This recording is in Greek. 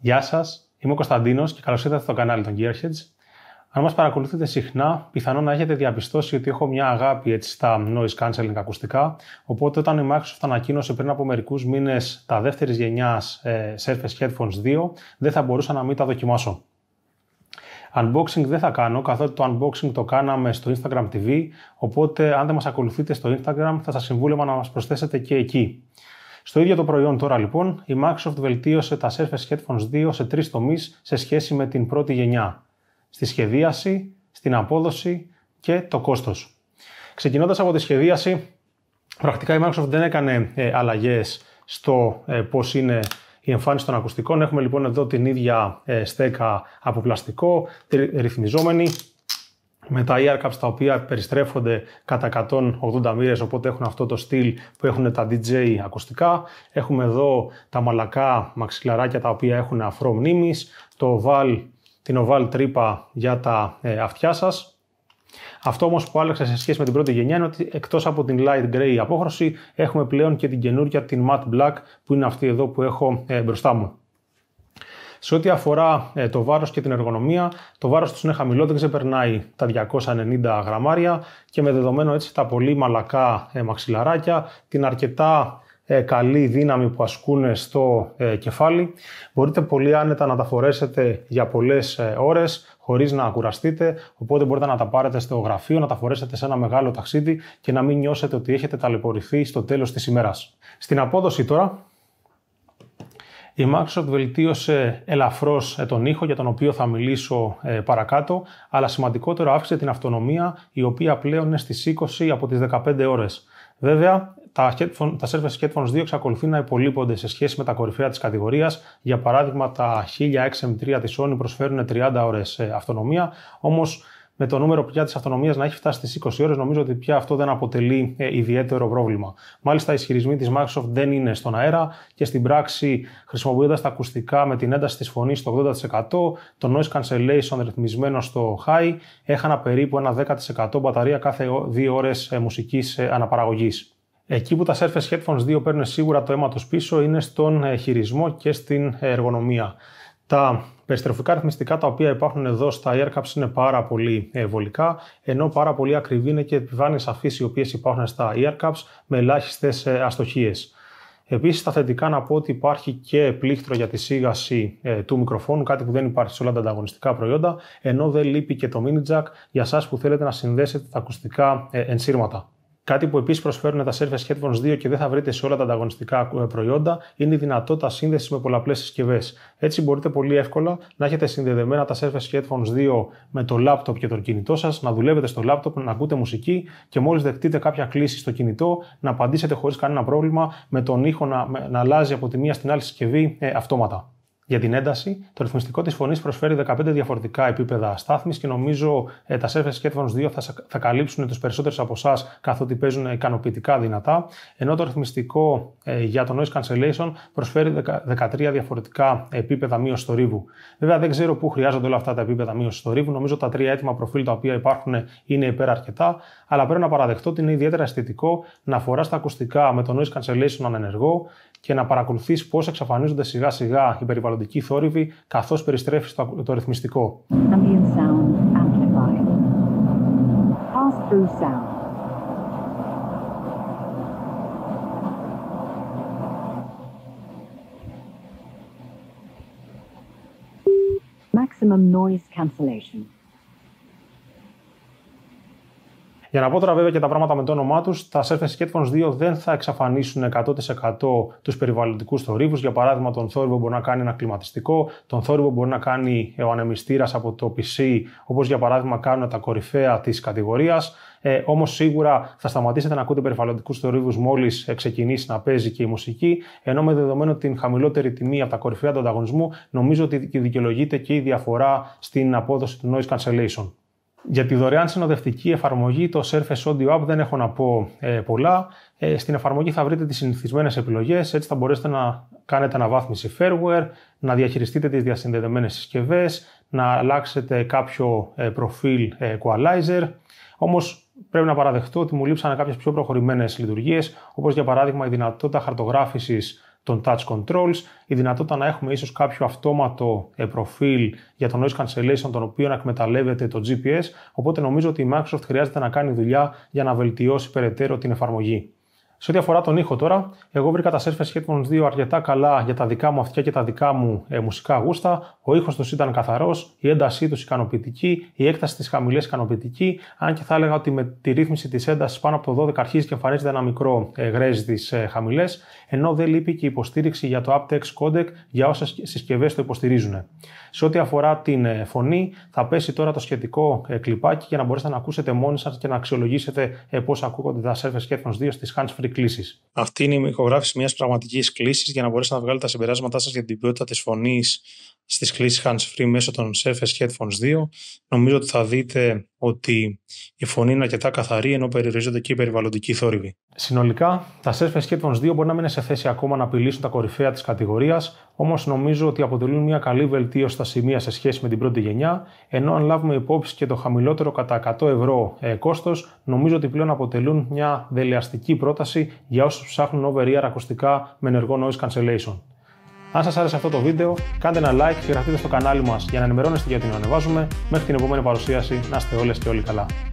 Γεια σας, είμαι ο Κωνσταντίνος και καλώς ήρθατε στο κανάλι των Gearheads. Αν μας παρακολουθείτε συχνά, πιθανόν να έχετε διαπιστώσει ότι έχω μια αγάπη έτσι, στα noise cancelling ακουστικά. Οπότε, όταν η Microsoft ανακοίνωσε πριν από μερικούς μήνες τα δεύτερης γενιάς ε, Surface Headphones 2, δεν θα μπορούσα να μην τα δοκιμάσω. Unboxing δεν θα κάνω, καθότι το unboxing το κάναμε στο Instagram TV, οπότε αν δεν μας ακολουθείτε στο Instagram θα σας συμβούλευα να μας προσθέσετε και εκεί. Στο ίδιο το προϊόν τώρα λοιπόν, η Microsoft βελτίωσε τα Surface Headphones 2 σε τρεις τομείς σε σχέση με την πρώτη γενιά. Στη σχεδίαση, στην απόδοση και το κόστος. Ξεκινώντας από τη σχεδίαση, πρακτικά η Microsoft δεν έκανε ε, αλλαγές στο ε, πώς είναι η εμφάνιση των ακουστικών. Έχουμε λοιπόν εδώ την ίδια ε, στέκα από πλαστικό, ρυθμιζόμενη, με τα cups τα οποία περιστρέφονται κατά 180 μοίρες, οπότε έχουν αυτό το στυλ που έχουν τα DJ ακουστικά. Έχουμε εδώ τα μαλακά μαξιλαράκια τα οποία έχουν αφρό μνήμης, το oval, την oval τρύπα για τα ε, αυτιά σας. Αυτό όμως που αλλάξα σε σχέση με την πρώτη γενιά είναι ότι εκτός από την light grey απόχρωση έχουμε πλέον και την καινούρια, την matte black που είναι αυτή εδώ που έχω ε, μπροστά μου. Σε ό,τι αφορά ε, το βάρος και την εργονομία, το βάρος τους είναι χαμηλό, δεν ξεπερνάει τα 290 γραμμάρια και με δεδομένο έτσι τα πολύ μαλακά ε, μαξιλαράκια, την αρκετά ε, καλή δύναμη που ασκούν στο κεφάλι. Μπορείτε πολύ άνετα να τα φορέσετε για πολλές ε, ώρες χωρίς να κουραστείτε, οπότε μπορείτε να τα πάρετε στο γραφείο, να τα φορέσετε σε ένα μεγάλο ταξίδι και να μην νιώσετε ότι έχετε ταλαιπωρηθεί στο τέλος της ημέρας. Στην απόδοση τώρα η Microsoft βελτίωσε ελαφρώς ε, τον ήχο για τον οποίο θα μιλήσω ε, παρακάτω, αλλά σημαντικότερο αύξησε την αυτονομία η οποία πλέον είναι στις 20 από τις 15 ώρες. Βέβαια, τα, τα Surface Headphones 2 εξακολουθεί να υπολείπονται σε σχέση με τα κορυφαία της κατηγορίας, Για παράδειγμα, τα 1000 XM3 της Sony προσφέρουν 30 ώρες ε, αυτονομία, Όμως με το νούμερο πια της αυτονομίας να έχει φτάσει στις 20 ώρες, νομίζω ότι πια αυτό δεν αποτελεί ε, ιδιαίτερο πρόβλημα. Μάλιστα, οι ισχυρισμοί της Microsoft δεν είναι στον αέρα και στην πράξη, χρησιμοποιώντας τα ακουστικά με την ένταση της φωνής στο 80%, το noise cancellation ρυθμισμένο στο high, έχανα περίπου ένα 10% μπαταρία κάθε 2 ώρε μουσικής ε, αναπαραγωγής. Εκεί που τα Surface Headphones 2 παίρνουν σίγουρα το αίματος πίσω είναι στον ε, χειρισμό και στην εργονομία. Τα περιστροφικά ρυθμιστικά τα οποία υπάρχουν εδώ στα aircaps είναι πάρα πολύ βολικά, ενώ πάρα πολύ ακριβή είναι και επιβάνει σαφείς οι οποίες υπάρχουν στα aircaps με ελάχιστες αστοχίες. Επίσης, στα θετικά να πω ότι υπάρχει και πλήκτρο για τη σίγαση ε, του μικροφόνου, κάτι που δεν υπάρχει σε όλα τα ανταγωνιστικά προϊόντα, ενώ δεν λείπει και το mini jack για εσάς που θέλετε να συνδέσετε τα ακουστικά ε, ενσύρματα. Κάτι που επίσης προσφέρουν τα Surface Headphones 2 και δεν θα βρείτε σε όλα τα ανταγωνιστικά ε, προϊόντα είναι η δυνατότητα σύνδεσης με πολλαπλές συσκευές. Έτσι μπορείτε πολύ εύκολα να έχετε συνδεδεμένα τα Surface Headphones 2 με το λάπτοπ και το κινητό σας, να δουλεύετε στο λάπτοπ, να ακούτε μουσική και μόλις δεχτείτε κάποια κλίση στο κινητό να απαντήσετε χωρίς κανένα πρόβλημα με τον ήχο να, να αλλάζει από τη μία στην άλλη συσκευή ε, αυτόματα. Για την ένταση, το ρυθμιστικό της φωνής προσφέρει 15 διαφορετικά επίπεδα στάθμη και νομίζω ε, τα Surface Headphones 2 θα, θα καλύψουν τους περισσότερους από εσάς καθότι παίζουν ικανοποιητικά δυνατά. Ενώ το ρυθμιστικό ε, για το noise cancellation προσφέρει 13 διαφορετικά επίπεδα μείωσης θορύβου. Βέβαια, δεν ξέρω πού χρειάζονται όλα αυτά τα επίπεδα μείωσης θορύβου. Νομίζω τα τρία έτοιμα προφίλ τα οποία υπάρχουν είναι υπέρα αρκετά, αλλά πρέπει να παραδεχτώ ότι είναι ιδιαίτερα αισθητικό να φοράς τα ακουστικά με το noise cancellation ανενεργό και να παρακολουθείς πώς εξαφανίζονται σιγά-σιγά οι περιβαλλοντικοί περιβαλλοντικοί θόρυβοι καθώς περιστρέφει στο, το ρυθμιστικό. Maximum noise cancellation. Για να πω τώρα βέβαια και τα πράγματα με το όνομά τους, τα Surface Headphones 2 δεν θα εξαφανίσουν 100% τους περιβαλλοντικούς θορύβους. Για παράδειγμα, τον θόρυβο μπορεί να κάνει ένα κλιματιστικό, τον θόρυβο μπορεί να κάνει ο ανεμιστήρας από το PC, όπως για παράδειγμα κάνουν τα κορυφαία της κατηγορίας. Ε, Όμως σίγουρα θα σταματήσετε να ακούτε περιβαλλοντικούς θορύβους μόλις ξεκινήσει να παίζει και η μουσική. Ενώ με δεδομένο την χαμηλότερη τιμή από τα κορυφαία του ανταγωνισμού, νομίζω ότι δικαιολογείται και η διαφορά στην απόδοση του noise cancellation. Για τη δωρεάν συνοδευτική εφαρμογή, το Surface Audio App δεν έχω να πω ε, πολλά. Ε, στην εφαρμογή θα βρείτε τις συνηθισμένες επιλογές, έτσι θα μπορέσετε να κάνετε αναβάθμιση firmware, να διαχειριστείτε τις διασυνδεδεμένες συσκευές, να αλλάξετε κάποιο ε, προφίλ ε, equalizer. Όμως πρέπει να παραδεχτώ ότι μου λείψανε κάποιες πιο προχωρημένες λειτουργίες, όπως για παράδειγμα η δυνατότητα χαρτογράφησης των touch controls, η δυνατότητα να έχουμε ίσως κάποιο αυτόματο προφίλ για τον noise cancellation, τον οποίο να εκμεταλλεύεται το GPS, οπότε νομίζω ότι η Microsoft χρειάζεται να κάνει δουλειά για να βελτιώσει περαιτέρω την εφαρμογή. Σε ό,τι αφορά τον ήχο τώρα, εγώ βρήκα τα Surface Headphones 2 αρκετά καλά για τα δικά μου αυτιά και τα δικά μου ε, μουσικά γούστα. Ο ήχος τους ήταν καθαρός, η έντασή τους ικανοποιητική, η έκταση της χαμηλές ικανοποιητική. Αν και θα έλεγα ότι με τη ρύθμιση της έντασης πάνω από το 12 αρχίζει και εμφανίζεται ένα μικρό ε, γρέζι της ε, χαμηλές, ενώ δεν λείπει και η υποστήριξη για το aptX codec για όσες συσκευές το υποστηρίζουν. Σε ό,τι αφορά την ε, φωνή, θα πέσει τώρα το σχετικό ε, κλιπάκι για να μπορέσετε να ακούσετε μόνοι σας και να αξιολογήσετε ε, πώς ακούγονται τα Surface Headphones 2 στι hands free αυτή είναι η ηχογράφηση μιας πραγματικής κλήσης για να μπορέσετε να βγάλετε τα συμπεράσματά σας για την ποιότητα της φωνής στις κλήσεις hands free μέσω των Surface Headphones 2. Νομίζω ότι θα δείτε ότι η φωνή είναι αρκετά καθαρή ενώ περιορίζονται και οι περιβαλλοντικοί θόρυβοι. Συνολικά, τα Surface Headphones 2 μπορεί να μην είναι σε θέση ακόμα να απειλήσουν τα κορυφαία της κατηγορίας, όμως νομίζω ότι αποτελούν μια καλή βελτίωση στα σημεία σε σχέση με την πρώτη γενιά, ενώ αν λάβουμε υπόψη και το χαμηλότερο κατά 100 ευρώ ε, κόστος, νομίζω ότι πλέον αποτελούν μια δελεαστική πρόταση για όσους ψάχνουν over-ear ακουστικά με ενεργό noise cancellation. Αν σας άρεσε αυτό το βίντεο, κάντε ένα like και γραφτείτε στο κανάλι μας για να ενημερώνεστε γιατί την ανεβάζουμε. Μέχρι την επόμενη παρουσίαση, να είστε όλες και όλοι καλά.